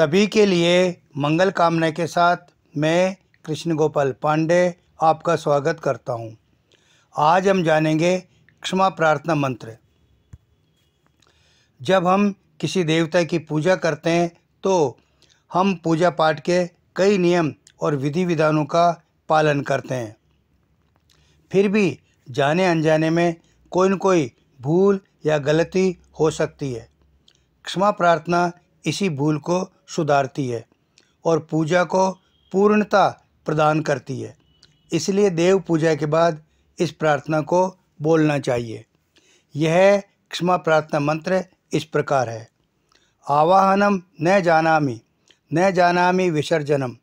सभी के लिए मंगल कामना के साथ मैं कृष्ण गोपाल पांडे आपका स्वागत करता हूँ आज हम जानेंगे क्षमा प्रार्थना मंत्र जब हम किसी देवता की पूजा करते हैं तो हम पूजा पाठ के कई नियम और विधि विधानों का पालन करते हैं फिर भी जाने अनजाने में कोई न कोई भूल या गलती हो सकती है क्षमा प्रार्थना इसी भूल को सुधारती है और पूजा को पूर्णता प्रदान करती है इसलिए देव पूजा के बाद इस प्रार्थना को बोलना चाहिए यह क्षमा प्रार्थना मंत्र इस प्रकार है आवाहनम न जानामि न जानामि विसर्जनम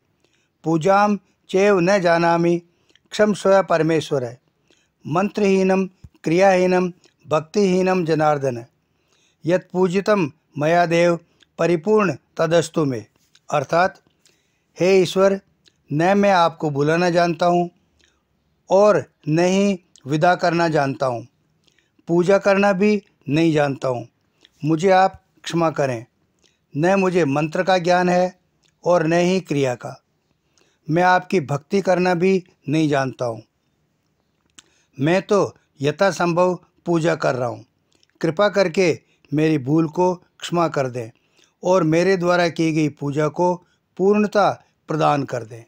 पूजाम चेव न जानामि क्षम स्वय परमेश्वर है मंत्रहीनम क्रियाहीनम भक्तिहीनम जनार्दन यत्पूजितम मया देव परिपूर्ण तदस्तु में अर्थात हे ईश्वर न मैं आपको बुलाना जानता हूँ और न ही विदा करना जानता हूँ पूजा करना भी नहीं जानता हूँ मुझे आप क्षमा करें न मुझे मंत्र का ज्ञान है और न ही क्रिया का मैं आपकी भक्ति करना भी नहीं जानता हूँ मैं तो यथासंभव पूजा कर रहा हूँ कृपा करके मेरी भूल को क्षमा कर दें और मेरे द्वारा की गई पूजा को पूर्णता प्रदान कर दें